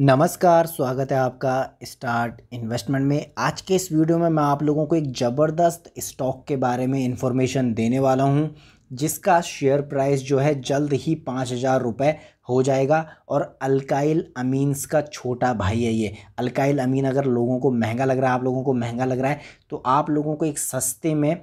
नमस्कार स्वागत है आपका स्टार्ट इन्वेस्टमेंट में आज के इस वीडियो में मैं आप लोगों को एक ज़बरदस्त स्टॉक के बारे में इन्फॉर्मेशन देने वाला हूं जिसका शेयर प्राइस जो है जल्द ही पाँच हज़ार रुपये हो जाएगा और अलकाइल अमीन्स का छोटा भाई है ये अलकाइल अमीन अगर लोगों को महंगा लग रहा है आप लोगों को महंगा लग रहा है तो आप लोगों को एक सस्ते में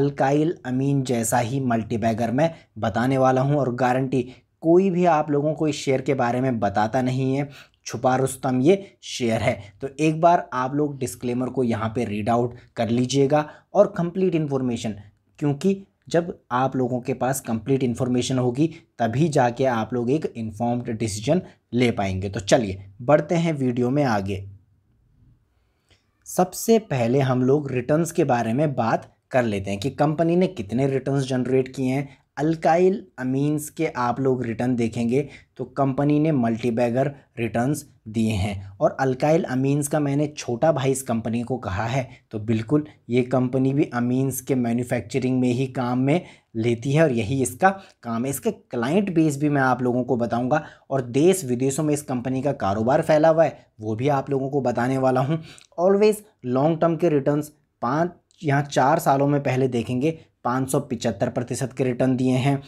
अलकाइल अमीन जैसा ही मल्टीबैगर मैं बताने वाला हूँ और गारंटी कोई भी आप लोगों को इस शेयर के बारे में बताता नहीं है छुपा रुस्तम ये शेयर है तो एक बार आप लोग डिस्क्लेमर को यहाँ पे रीड आउट कर लीजिएगा और कंप्लीट इन्फॉर्मेशन क्योंकि जब आप लोगों के पास कंप्लीट इन्फॉर्मेशन होगी तभी जाके आप लोग एक इन्फॉर्म्ड डिसीजन ले पाएंगे तो चलिए बढ़ते हैं वीडियो में आगे सबसे पहले हम लोग रिटर्न्स के बारे में बात कर लेते हैं कि कंपनी ने कितने रिटर्न्स जनरेट किए हैं अल्काइल अमीन्स के आप लोग रिटर्न देखेंगे तो कंपनी ने मल्टीबैगर रिटर्न्स दिए हैं और अल्काइल अमीन्स का मैंने छोटा भाई इस कंपनी को कहा है तो बिल्कुल ये कंपनी भी अमीन्स के मैन्युफैक्चरिंग में ही काम में लेती है और यही इसका काम है इसका क्लाइंट बेस भी मैं आप लोगों को बताऊंगा और देश विदेशों में इस कंपनी का कारोबार फैला हुआ है वो भी आप लोगों को बताने वाला हूँ ऑलवेज़ लॉन्ग टर्म के रिटर्न पाँच यहाँ चार सालों में पहले देखेंगे पाँच सौ प्रतिशत के रिटर्न दिए हैं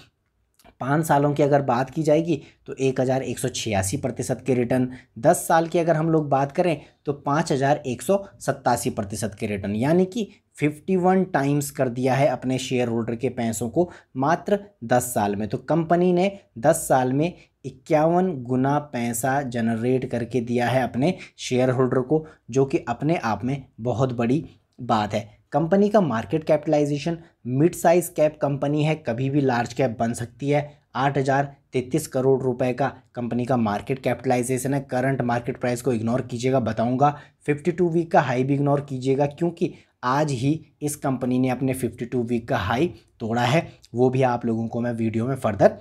पाँच सालों की अगर बात की जाएगी तो एक हज़ार एक सौ छियासी प्रतिशत के रिटर्न दस साल की अगर हम लोग बात करें तो पाँच हज़ार एक सौ सत्तासी प्रतिशत के रिटर्न यानी कि फिफ्टी वन टाइम्स कर दिया है अपने शेयर होल्डर के पैसों को मात्र दस साल में तो कंपनी ने दस साल में इक्यावन गुना पैसा जनरेट करके दिया है अपने शेयर होल्डर को जो कि अपने आप में बहुत बड़ी बात है कंपनी का market capitalisation mid size cap company है कभी भी लार्ज कैप बन सकती है आठ हज़ार तैंतीस करोड़ रुपए का कंपनी का मार्केट कैपिटलाइजेशन है करंट मार्केट प्राइस को इग्नोर कीजिएगा बताऊंगा 52 वीक का हाई भी इग्नोर कीजिएगा क्योंकि आज ही इस कंपनी ने अपने 52 वीक का हाई तोड़ा है वो भी आप लोगों को मैं वीडियो में फर्दर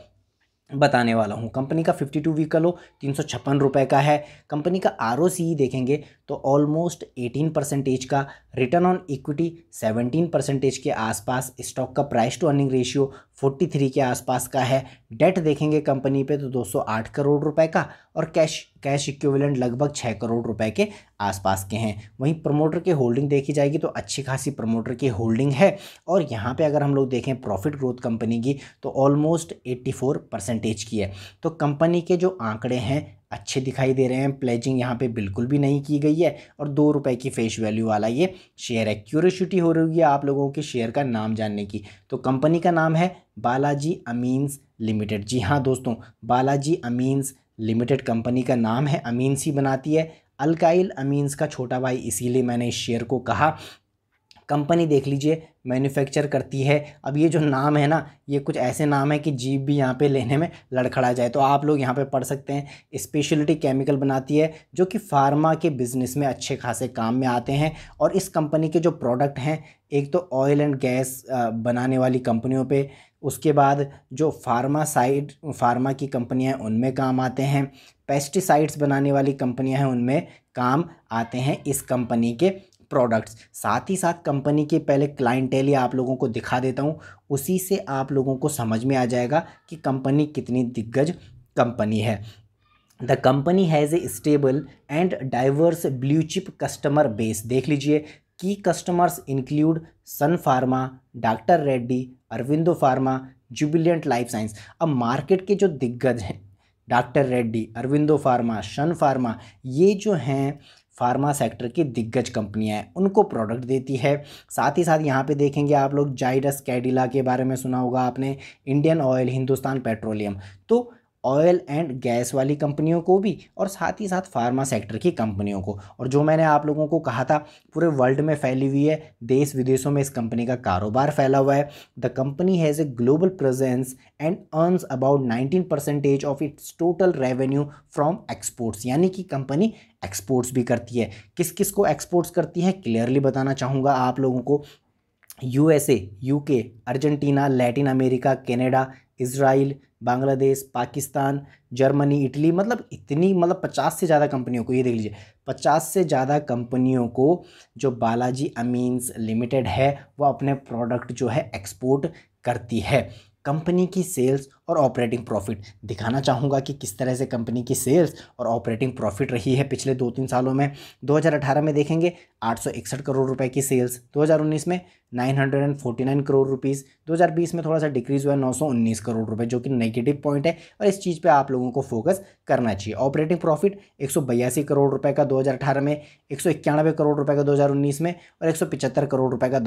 बताने वाला हूँ कंपनी का 52 टू व्हीकल हो तीन सौ छप्पन रुपये का है कंपनी का आर e देखेंगे तो ऑलमोस्ट 18 परसेंटेज का रिटर्न ऑन इक्विटी 17 परसेंटेज के आसपास स्टॉक का प्राइस टू अर्निंग रेशियो 43 के आसपास का है डेट देखेंगे कंपनी पे तो 208 करोड़ रुपए का और कैश कैश इक्विवेलेंट लगभग 6 करोड़ रुपए के आसपास के हैं वहीं प्रमोटर के होल्डिंग देखी जाएगी तो अच्छी खासी प्रमोटर की होल्डिंग है और यहाँ पे अगर हम लोग देखें प्रॉफिट ग्रोथ कंपनी की तो ऑलमोस्ट 84 परसेंटेज की है तो कंपनी के जो आंकड़े हैं अच्छे दिखाई दे रहे हैं प्लेजिंग यहाँ पे बिल्कुल भी नहीं की गई है और दो रुपए की फेस वैल्यू वाला ये शेयर है क्यूरोसिटी हो रही है आप लोगों के शेयर का नाम जानने की तो कंपनी का नाम है बालाजी अमीन्स लिमिटेड जी हाँ दोस्तों बालाजी अमीन्स लिमिटेड कंपनी का नाम है अमीन्स ही बनाती है अलकाइल अमीन्स का छोटा भाई इसीलिए मैंने इस शेयर को कहा कंपनी देख लीजिए मैन्युफैक्चर करती है अब ये जो नाम है ना ये कुछ ऐसे नाम है कि जीप भी यहाँ पे लेने में लड़खड़ा जाए तो आप लोग यहाँ पे पढ़ सकते हैं स्पेशलिटी केमिकल बनाती है जो कि फार्मा के बिज़नेस में अच्छे खासे काम में आते हैं और इस कंपनी के जो प्रोडक्ट हैं एक तो ऑयल एंड गैस बनाने वाली कंपनियों पर उसके बाद जो फार्मा साइड फार्मा की कंपनियाँ हैं उनमें काम आते हैं पेस्टिसाइड्स बनाने वाली कंपनियाँ हैं उनमें काम आते हैं इस कंपनी के प्रोडक्ट्स साथ ही साथ कंपनी के पहले क्लाइंटेल या आप लोगों को दिखा देता हूँ उसी से आप लोगों को समझ में आ जाएगा कि कंपनी कितनी दिग्गज कंपनी है the company has a stable and diverse blue chip customer base देख लीजिए की customers include Sun Pharma Doctor Reddy Aurobindo Pharma Jubilant Life Science अब मार्केट के जो दिग्गज हैं Doctor Reddy Aurobindo Pharma Sun Pharma ये जो हैं फार्मा सेक्टर की दिग्गज कंपनियाँ हैं उनको प्रोडक्ट देती है साथ ही साथ यहाँ पे देखेंगे आप लोग जाइडस कैडिला के बारे में सुना होगा आपने इंडियन ऑयल हिंदुस्तान पेट्रोलियम तो ऑयल एंड गैस वाली कंपनियों को भी और साथ ही साथ फार्मा सेक्टर की कंपनियों को और जो मैंने आप लोगों को कहा था पूरे वर्ल्ड में फैली हुई है देश विदेशों में इस कंपनी का कारोबार फैला हुआ है the company has a global presence and earns about nineteen percentage of its total revenue from exports यानी कि कंपनी एक्सपोर्ट्स भी करती है किस किस को एक्सपोर्ट्स करती है क्लियरली बताना चाहूँगा आप लोगों को U UK Argentina Latin America Canada Israel Bangladesh Pakistan Germany Italy मतलब इतनी मतलब पचास से ज़्यादा कंपनियों को ये देख लीजिए पचास से ज़्यादा कंपनियों को जो बालाजी अमीन्स लिमिटेड है वो अपने प्रोडक्ट जो है एक्सपोर्ट करती है कंपनी की सेल्स और ऑपरेटिंग प्रॉफिट दिखाना चाहूँगा कि किस तरह से कंपनी की सेल्स और ऑपरेटिंग प्रॉफिट रही है पिछले दो तीन सालों में 2018 में देखेंगे 861 करोड़ रुपए की सेल्स 2019 में 949 करोड़ रुपीस 2020 में थोड़ा सा डिक्रीज हुआ है 919 करोड़ रुपए जो कि नेगेटिव पॉइंट है और इस चीज़ पे आप लोगों को फोकस करना चाहिए ऑपरेटिंग प्रॉफिट एक करोड़ रुपए का 2018 में एक करोड़ रुपए का 2019 में और एक करोड़ रुपए का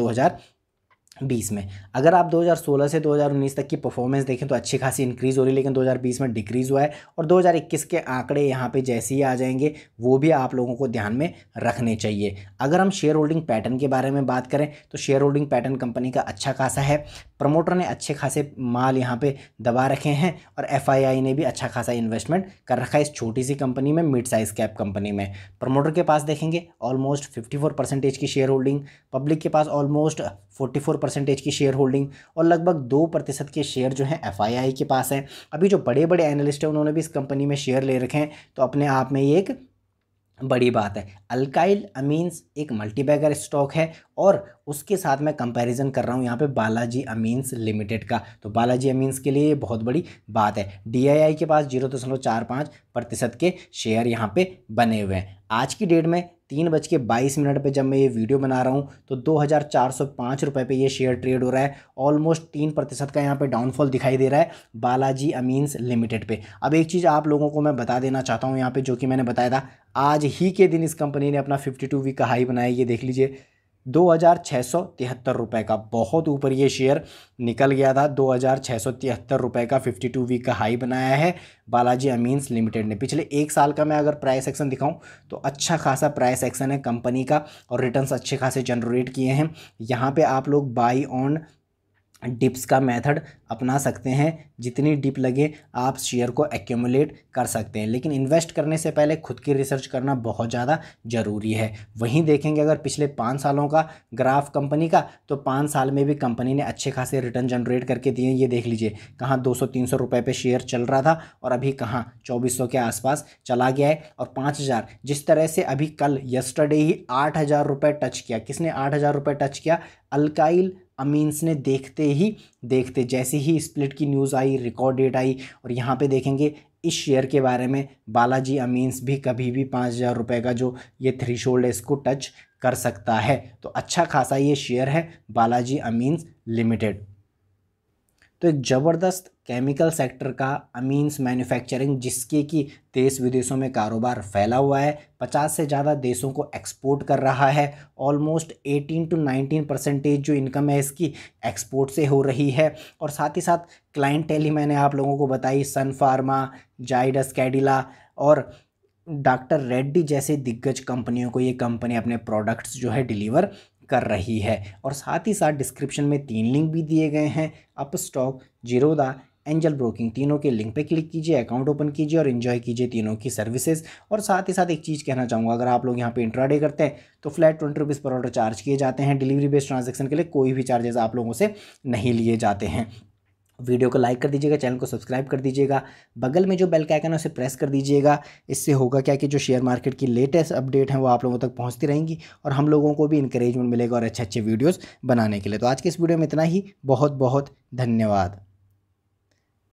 बीस में अगर आप 2016 से 2019 तक की परफॉर्मेंस देखें तो अच्छी खासी इंक्रीज़ हो रही है लेकिन 2020 में डिक्रीज़ हुआ है और 2021 के आंकड़े यहाँ पे जैसे ही आ जाएंगे वो भी आप लोगों को ध्यान में रखने चाहिए अगर हम शेयर होल्डिंग पैटर्न के बारे में बात करें तो शेयर होल्डिंग पैटर्न कंपनी का अच्छा खासा है प्रमोटर ने अच्छे खासे माल यहाँ पर दबा रखे हैं और एफ ने भी अच्छा खासा इन्वेस्टमेंट कर रखा है इस छोटी सी कंपनी में मिड साइज़ कैप कंपनी में प्रमोटर के पास देखेंगे ऑलमोस्ट फिफ्टी परसेंटेज की शेयर होल्डिंग पब्लिक के पास ऑलमोस्ट 44 परसेंटेज की शेयर होल्डिंग और लगभग दो प्रतिशत के शेयर जो हैं एफआईआई के पास हैं अभी जो बड़े बड़े एनालिस्ट हैं उन्होंने भी इस कंपनी में शेयर ले रखे हैं तो अपने आप में ये एक बड़ी बात है अल्काइल अमीन्स एक मल्टीबैगर स्टॉक है और उसके साथ मैं कंपैरिजन कर रहा हूँ यहाँ पे बालाजी अमीन्स लिमिटेड का तो बालाजी अमीन्स के लिए ये बहुत बड़ी बात है डीआईआई के पास जीरो दशमलव चार पाँच प्रतिशत के शेयर यहाँ पे बने हुए हैं आज की डेट में तीन बज के बाईस मिनट पर जब मैं ये वीडियो बना रहा हूँ तो दो हज़ार चार सौ पाँच रुपये पर यह शेयर ट्रेड हो रहा है ऑलमोस्ट तीन प्रतिशत का यहाँ पे डाउनफॉल दिखाई दे रहा है बालाजी अमीन्स लिमिटेड पे अब एक चीज़ आप लोगों को मैं बता देना चाहता हूँ यहाँ पे जो कि मैंने बताया था आज ही के दिन इस कंपनी ने अपना फिफ्टी टू वीक का हाई बनाया ये देख लीजिए दो हज़ार छः सौ तिहत्तर रुपये का बहुत ऊपर ये शेयर निकल गया था दो हज़ार छः सौ तिहत्तर रुपये का फिफ्टी टू वीक का हाई बनाया है बालाजी अमीन्स लिमिटेड ने पिछले एक साल का मैं अगर प्राइस एक्शन दिखाऊं तो अच्छा खासा प्राइस एक्शन है कंपनी का और रिटर्न्स अच्छे खासे जनरेट किए हैं यहाँ पे आप लोग बाई ऑन डिप्स का मेथड अपना सकते हैं जितनी डिप लगे आप शेयर को एक्यूमुलेट कर सकते हैं लेकिन इन्वेस्ट करने से पहले खुद की रिसर्च करना बहुत ज़्यादा ज़रूरी है वहीं देखेंगे अगर पिछले पाँच सालों का ग्राफ कंपनी का तो पाँच साल में भी कंपनी ने अच्छे खासे रिटर्न जनरेट करके दिए ये देख लीजिए कहाँ दो सौ तीन सौ रुपये पर शेयर चल रहा था और अभी कहाँ चौबीस सौ के आसपास चला गया है और पाँच हज़ार जिस तरह से अभी कल यस्टरडे ही आठ हज़ार रुपये टच किया किसने आठ हज़ार रुपये टच किया अल्काइल अमीन्स ने देखते ही देखते जैसे ही स्प्लिट की न्यूज़ आई रिकॉर्ड डेट आई और यहाँ पे देखेंगे इस शेयर के बारे में बालाजी अमीन्स भी कभी भी पाँच हज़ार रुपये का जो ये थ्री शोल्ड है इसको टच कर सकता है तो अच्छा खासा ये शेयर है बालाजी अमीन्स लिमिटेड तो एक ज़बरदस्त केमिकल सेक्टर का अमीन्स मैन्युफैक्चरिंग जिसके कि देश विदेशों में कारोबार फैला हुआ है पचास से ज़्यादा देशों को एक्सपोर्ट कर रहा है almost eighteen to nineteen percentage जो इनकम है इसकी एक्सपोर्ट से हो रही है और साथ ही साथ क्लाइंट टेली मैंने आप लोगों को बताई सन फार्मा जाइडस कैडिला और डॉक्टर रेड्डी जैसे दिग्गज कंपनियों को ये कंपनी अपने प्रोडक्ट्स जो है डिलीवर कर रही है और साथ ही साथ डिस्क्रिप्शन में तीन लिंक भी दिए गए हैं Upstox Zerodha Angel Broking तीनों के लिंक पे क्लिक कीजिए अकाउंट ओपन कीजिए और इन्जॉय कीजिए तीनों की सर्विसेज और साथ ही साथ एक चीज़ कहना चाहूँगा अगर आप लोग यहाँ पे इंट्राडे करते हैं तो फ्लैट ट्वेंटी रुपीज़ पर ऑर्डर चार्ज किए जाते हैं डिलीवरी बेस्ड ट्रांजेक्शन के लिए कोई भी चार्जेस आप लोगों से नहीं लिए जाते हैं वीडियो को लाइक कर दीजिएगा चैनल को सब्सक्राइब कर दीजिएगा बगल में जो बेल का आइकन है उसे प्रेस कर दीजिएगा इससे होगा क्या कि जो शेयर मार्केट की लेटेस्ट अपडेट हैं वो आप लोगों तक पहुंचती रहेंगी और हम लोगों को भी इंकरेजमेंट मिलेगा और अच्छे अच्छे वीडियोस बनाने के लिए तो आज के इस वीडियो में इतना ही बहुत बहुत धन्यवाद